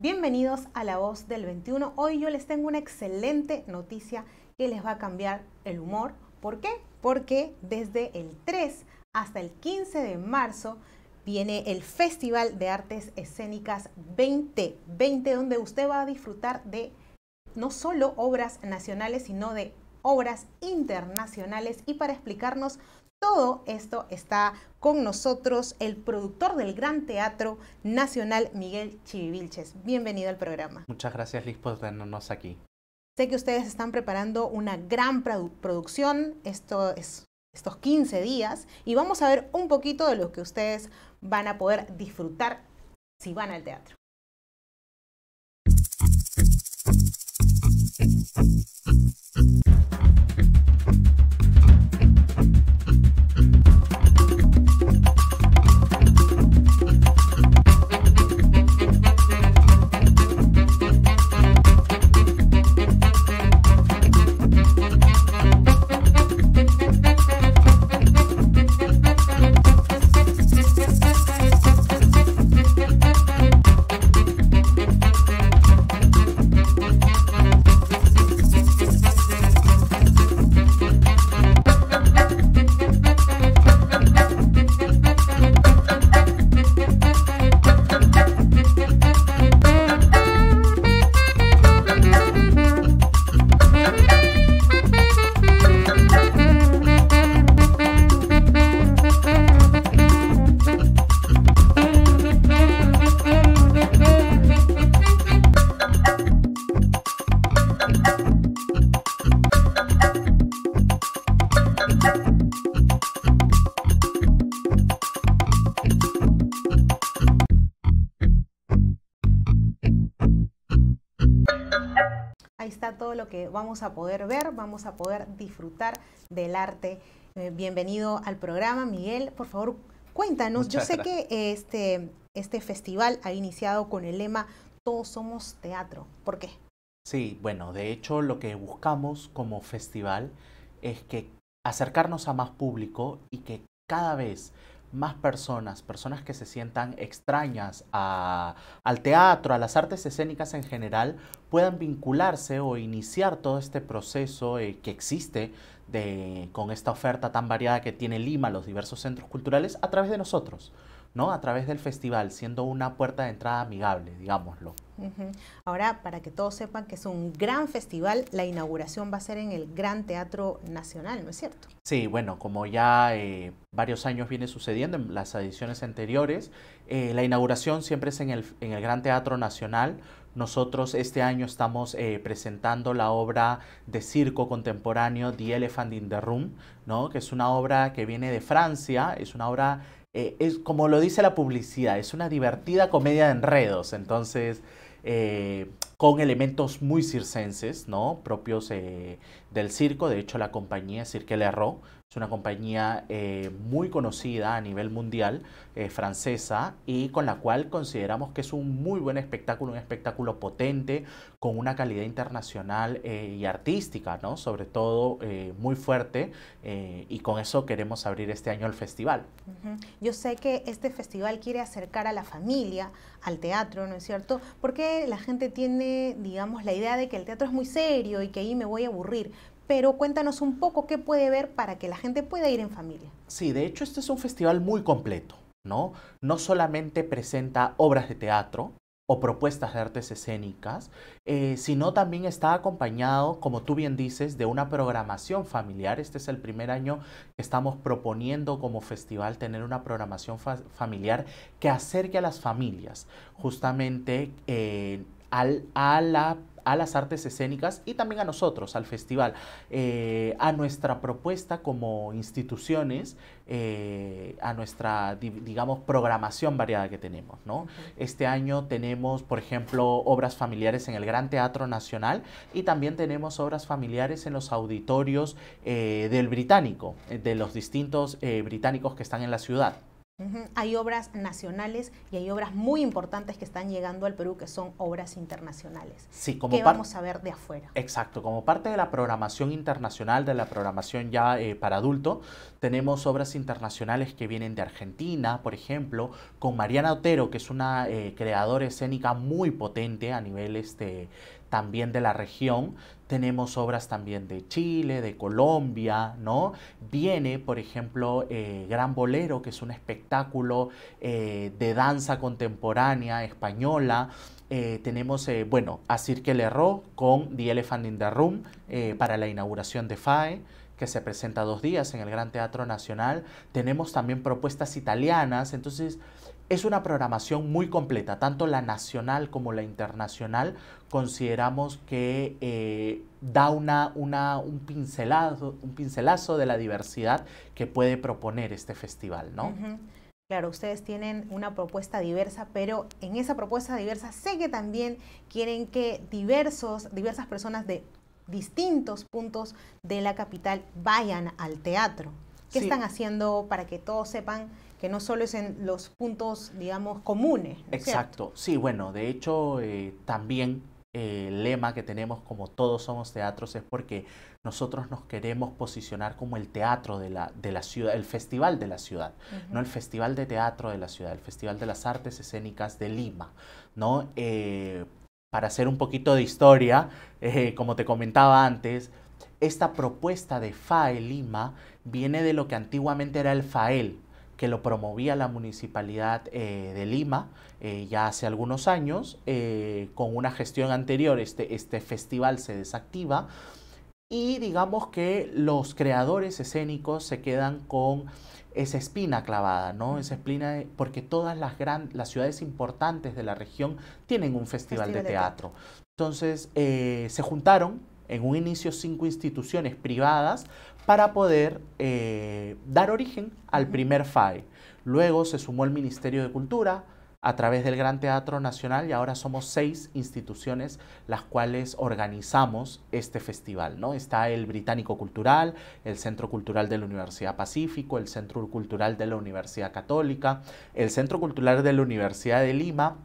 Bienvenidos a La Voz del 21. Hoy yo les tengo una excelente noticia que les va a cambiar el humor. ¿Por qué? Porque desde el 3 hasta el 15 de marzo viene el Festival de Artes Escénicas 2020, donde usted va a disfrutar de no solo obras nacionales, sino de obras internacionales. Y para explicarnos todo esto está con nosotros el productor del Gran Teatro Nacional, Miguel Chivivilches. Bienvenido al programa. Muchas gracias, Liz, por tenernos aquí. Sé que ustedes están preparando una gran producción esto es, estos 15 días y vamos a ver un poquito de lo que ustedes van a poder disfrutar si van al teatro. que vamos a poder ver, vamos a poder disfrutar del arte. Eh, bienvenido al programa, Miguel. Por favor, cuéntanos. Yo sé que este, este festival ha iniciado con el lema Todos somos teatro. ¿Por qué? Sí, bueno, de hecho lo que buscamos como festival es que acercarnos a más público y que cada vez más personas, personas que se sientan extrañas al teatro, a las artes escénicas en general, puedan vincularse o iniciar todo este proceso eh, que existe con esta oferta tan variada que tiene Lima, los diversos centros culturales, a través de nosotros. ¿no? A través del festival, siendo una puerta de entrada amigable, digámoslo. Ahora, para que todos sepan que es un gran festival, la inauguración va a ser en el Gran Teatro Nacional, ¿no es cierto? Sí, bueno, como ya eh, varios años viene sucediendo en las ediciones anteriores, eh, la inauguración siempre es en el, en el Gran Teatro Nacional, nosotros este año estamos eh, presentando la obra de circo contemporáneo The Elephant in the Room, ¿no? que es una obra que viene de Francia, es una obra eh, es como lo dice la publicidad, es una divertida comedia de enredos. Entonces, eh, con elementos muy circenses, ¿no? Propios eh, del circo. De hecho, la compañía Cirque Lerro es una compañía eh, muy conocida a nivel mundial, eh, francesa, y con la cual consideramos que es un muy buen espectáculo, un espectáculo potente, con una calidad internacional y artística, ¿no? Sobre todo muy fuerte, y con eso queremos abrir este año el festival. Yo sé que este festival quiere acercar a la familia al teatro, ¿no es cierto? Porque la gente tiene digamos, la idea de que el teatro es muy serio y que ahí me voy a aburrir. Pero cuéntanos un poco qué puede ver para que la gente pueda ir en familia. Sí, de hecho este es un festival muy completo, ¿no? No solamente presenta obras de teatro, o propuestas de artes escénicas, eh, sino también está acompañado, como tú bien dices, de una programación familiar. Este es el primer año que estamos proponiendo como festival tener una programación familiar que acerque a las familias, justamente en eh, a, las artes escénicas y también a nosotros, al festival, eh, a nuestra propuesta como instituciones, eh, a nuestra, digamos, programación variada que tenemos. Este año tenemos, por ejemplo, obras familiares en el Gran Teatro Nacional y también tenemos obras familiares en los auditorios eh, del británico, de los distintos británicos que están en la ciudad. Hay obras nacionales y hay obras muy importantes que están llegando al Perú que son obras internacionales. Sí, como vamos a ver de afuera? Exacto, como parte de la programación internacional, de la programación ya eh, para adulto, tenemos obras internacionales que vienen de Argentina, por ejemplo, con Mariana Otero, que es una eh, creadora escénica muy potente a nivel este, también de la región. Tenemos obras también de Chile, de Colombia, ¿no? Viene, por ejemplo, eh, Gran Bolero, que es un espectáculo eh, de danza contemporánea española. Eh, tenemos, bueno, a Cirque Lerro con The Elephant in the Room para la inauguración de FAE que se presenta dos días en el Gran Teatro Nacional. Tenemos también propuestas italianas, entonces es una programación muy completa, tanto la nacional como la internacional. Consideramos que eh, da una, un, pincelazo, un pincelazo de la diversidad que puede proponer este festival, ¿no? Claro, ustedes tienen una propuesta diversa, pero en esa propuesta diversa sé que también quieren que diversos, diversas personas de distintos puntos de la capital vayan al teatro. ¿Qué están haciendo para que todos sepan que no solo es en los puntos, digamos, comunes. Exacto, sí, bueno, de hecho eh, también eh, el lema que tenemos como todos somos teatros es porque nosotros nos queremos posicionar como el teatro de la, de la ciudad, el festival de la ciudad, no el festival de teatro de la ciudad, el festival de las artes escénicas de Lima, ¿no? Eh, para hacer un poquito de historia, como te comentaba antes, esta propuesta de FAE Lima viene de lo que antiguamente era el FAEL, que lo promovía la Municipalidad eh, de Lima eh, ya hace algunos años. Eh, con una gestión anterior este, este festival se desactiva y digamos que los creadores escénicos se quedan con esa espina clavada, ¿no? Esa espina porque todas las, las ciudades importantes de la región tienen un festival, de, teatro. Entonces se juntaron en un inicio cinco instituciones privadas para poder eh, dar origen al primer FAE. Luego se sumó el Ministerio de Cultura a través del Gran Teatro Nacional y ahora somos seis instituciones las cuales organizamos este festival. ¿no? Está el Británico Cultural, el Centro Cultural de la Universidad Pacífico, el Centro Cultural de la Universidad Católica, el Centro Cultural de la Universidad de Lima,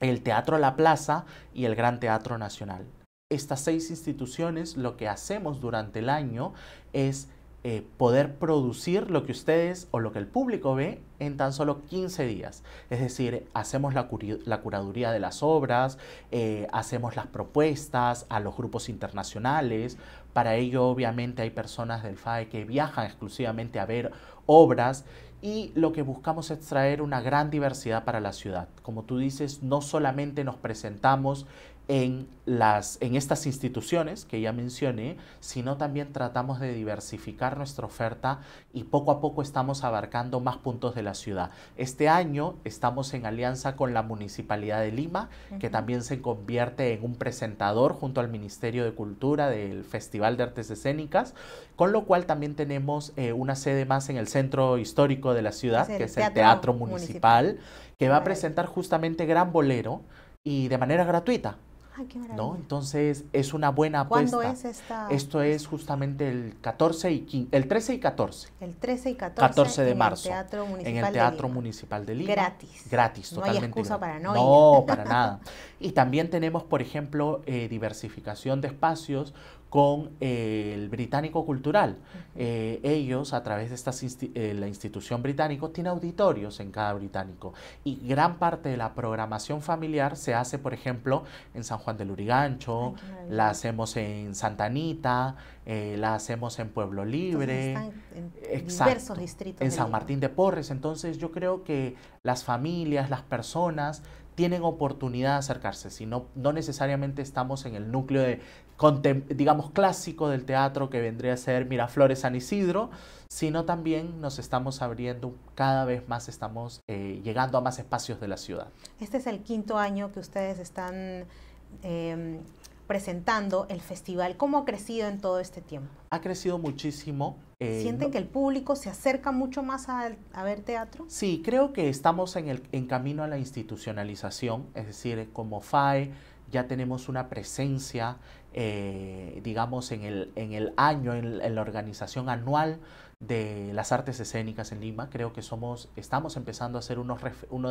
el Teatro La Plaza y el Gran Teatro Nacional estas seis instituciones lo que hacemos durante el año es eh, poder producir lo que ustedes o lo que el público ve en tan solo 15 días. Es decir, hacemos la, curaduría de las obras, eh, hacemos las propuestas a los grupos internacionales. Para ello, obviamente, hay personas del FAE que viajan exclusivamente a ver obras y lo que buscamos es traer una gran diversidad para la ciudad. Como tú dices, no solamente nos presentamos en, las, en estas instituciones que ya mencioné, sino también tratamos de diversificar nuestra oferta y poco a poco estamos abarcando más puntos de la ciudad. Este año estamos en alianza con la Municipalidad de Lima, que también se convierte en un presentador junto al Ministerio de Cultura del Festival de Artes Escénicas, con lo cual también tenemos eh, una sede más en el centro histórico de la ciudad, que es el Teatro Municipal que va a presentar justamente Gran Bolero y de manera gratuita. ¿no? Entonces es una buena apuesta. ¿Cuándo es esta? Esto es justamente el 14 y 15, el 13 y 14. El 13 y 14. 14 de en marzo. El Teatro Municipal en el Teatro de Lima. Municipal de Lima. Gratis. Gratis, no totalmente. No hay excusa para no. No, para nada. Y también tenemos, por ejemplo, eh, diversificación de espacios con eh, el británico cultural. Eh, ellos, a través de estas eh, la institución británico, tienen auditorios en cada británico y gran parte de la programación familiar se hace, por ejemplo, en San Juan del Urigancho, la hacemos en Santa Anita, la hacemos en Pueblo Libre, en diversos distritos. En San Martín de Porres. Entonces yo creo que las familias, las personas tienen oportunidad de acercarse, si no, no necesariamente estamos en el núcleo de digamos, clásico del teatro que vendría a ser Miraflores San Isidro, sino también nos estamos abriendo, cada vez más estamos eh, llegando a más espacios de la ciudad. Este es el quinto año que ustedes están em, presentando el festival. ¿Cómo ha crecido en todo este tiempo? Ha crecido muchísimo. Eh, ¿Sienten que el público se acerca mucho más a, a, ver teatro? Sí, creo que estamos en, el, en camino a la institucionalización, es decir, como FAE ya tenemos una presencia, eh, digamos, en el, en el año, en, la organización anual de las artes escénicas en Lima. Creo que somos, estamos empezando a ser uno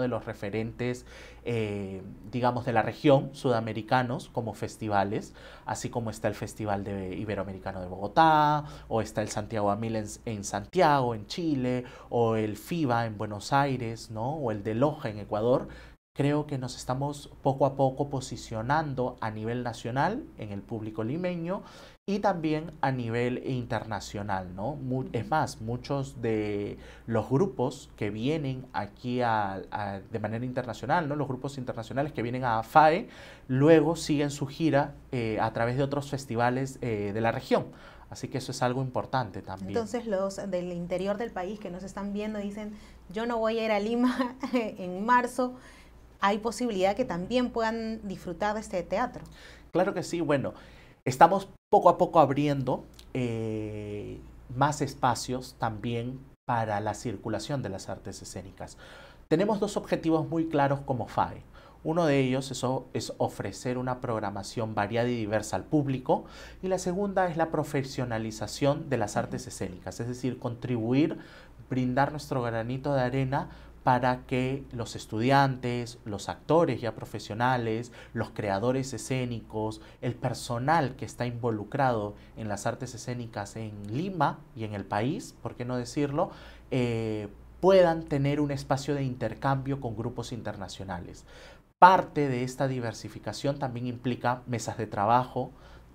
de los referentes, eh, digamos, de la región sudamericanos como festivales, así como está el Festival de Iberoamericano de Bogotá, o está el Santiago Amil en, en Santiago, en Chile, o el FIBA en Buenos Aires, ¿no? o el de Loja en Ecuador creo que nos estamos poco a poco posicionando a nivel nacional en el público limeño y también a nivel internacional, ¿no? Es más, muchos de los grupos que vienen aquí de manera internacional, ¿no? Los grupos internacionales que vienen a FAE, luego siguen su gira eh, a través de otros festivales eh, de la región. Así que eso es algo importante también. Entonces los del interior del país que nos están viendo dicen, yo no voy a ir a Lima en marzo, hay posibilidad que también puedan disfrutar de este teatro. Claro que sí, bueno, estamos poco a poco abriendo eh, más espacios también para la circulación de las artes escénicas. Tenemos dos objetivos muy claros como FAE. Uno de ellos es, ofrecer una programación variada y diversa al público y la segunda es la profesionalización de las artes escénicas, es decir, contribuir, brindar nuestro granito de arena para que los estudiantes, los actores ya profesionales, los creadores escénicos, el personal que está involucrado en las artes escénicas en Lima y en el país, ¿por qué no decirlo?, eh, puedan tener un espacio de intercambio con grupos internacionales. Parte de esta diversificación también implica mesas de trabajo,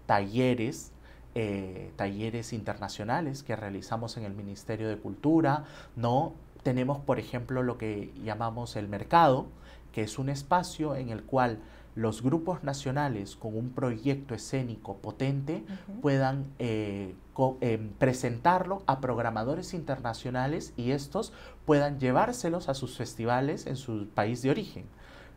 talleres, eh, talleres internacionales que realizamos en el Ministerio de Cultura, ¿no? Tenemos, por ejemplo, lo que llamamos el mercado, que es un espacio en el cual los grupos nacionales con un proyecto escénico potente puedan eh, em, presentarlo a programadores internacionales y estos puedan llevárselos a sus festivales en su país de origen.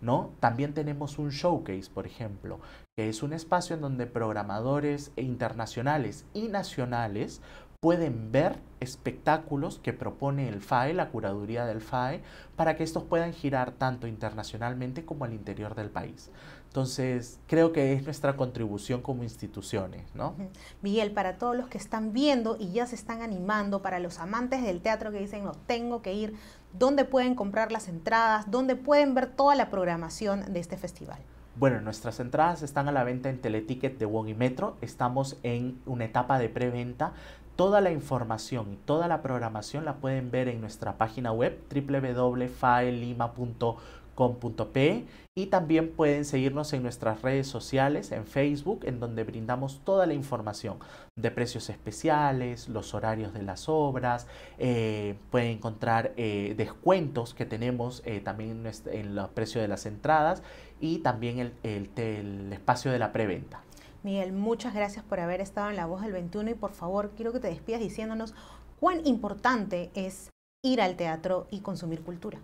¿no? También tenemos un showcase, por ejemplo, que es un espacio en donde programadores internacionales y nacionales pueden ver espectáculos que propone el FAE, la curaduría del FAE, para que estos puedan girar tanto internacionalmente como al interior del país. Entonces, creo que es nuestra contribución como instituciones, ¿no? Miguel, para todos los que están viendo y ya se están animando, para los amantes del teatro que dicen, no, tengo que ir, ¿dónde pueden comprar las entradas? ¿Dónde pueden ver toda la programación de este festival? Bueno, nuestras entradas están a la venta en Teleticket de Wong y Metro. Estamos en una etapa de preventa Toda la información y toda la programación la pueden ver en nuestra página web www.faelima.com.pe y también pueden seguirnos en nuestras redes sociales, en Facebook, en donde brindamos toda la información de precios especiales, los horarios de las obras, eh, pueden encontrar eh, descuentos que tenemos eh, también en, los precios de las entradas y también el, el espacio de la preventa. Miguel, muchas gracias por haber estado en La Voz del 21 y por favor quiero que te despidas diciéndonos cuán importante es ir al teatro y consumir cultura.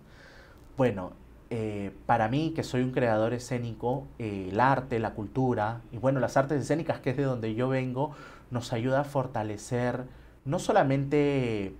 Bueno, eh, para mí que soy un creador escénico, eh, el arte, la cultura y bueno, las artes escénicas, que es de donde yo vengo, nos ayuda a fortalecer no solamente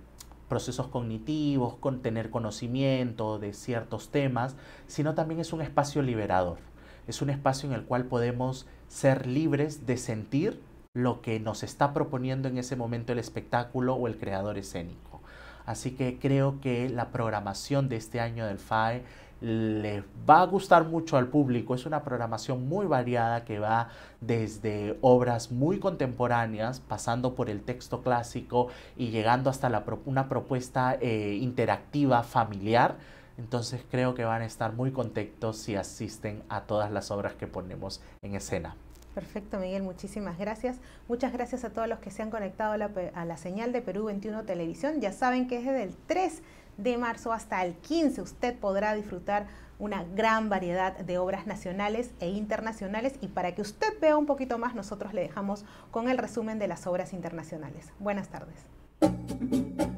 procesos cognitivos, con tener conocimiento de ciertos temas, sino también es un espacio liberador es un espacio en el cual podemos ser libres de sentir lo que nos está proponiendo en ese momento el espectáculo o el creador escénico. Así que creo que la programación de este año del FAE le va a gustar mucho al público. Es una programación muy variada que va desde obras muy contemporáneas, pasando por el texto clásico y llegando hasta una propuesta eh, interactiva familiar entonces creo que van a estar muy contentos si asisten a todas las obras que ponemos en escena. Perfecto, Miguel, muchísimas gracias. Muchas gracias a todos los que se han conectado a la, señal de Perú 21 Televisión. Ya saben que desde el 3 de marzo hasta el 15 usted podrá disfrutar una gran variedad de obras nacionales e internacionales y para que usted vea un poquito más nosotros le dejamos con el resumen de las obras internacionales. Buenas tardes.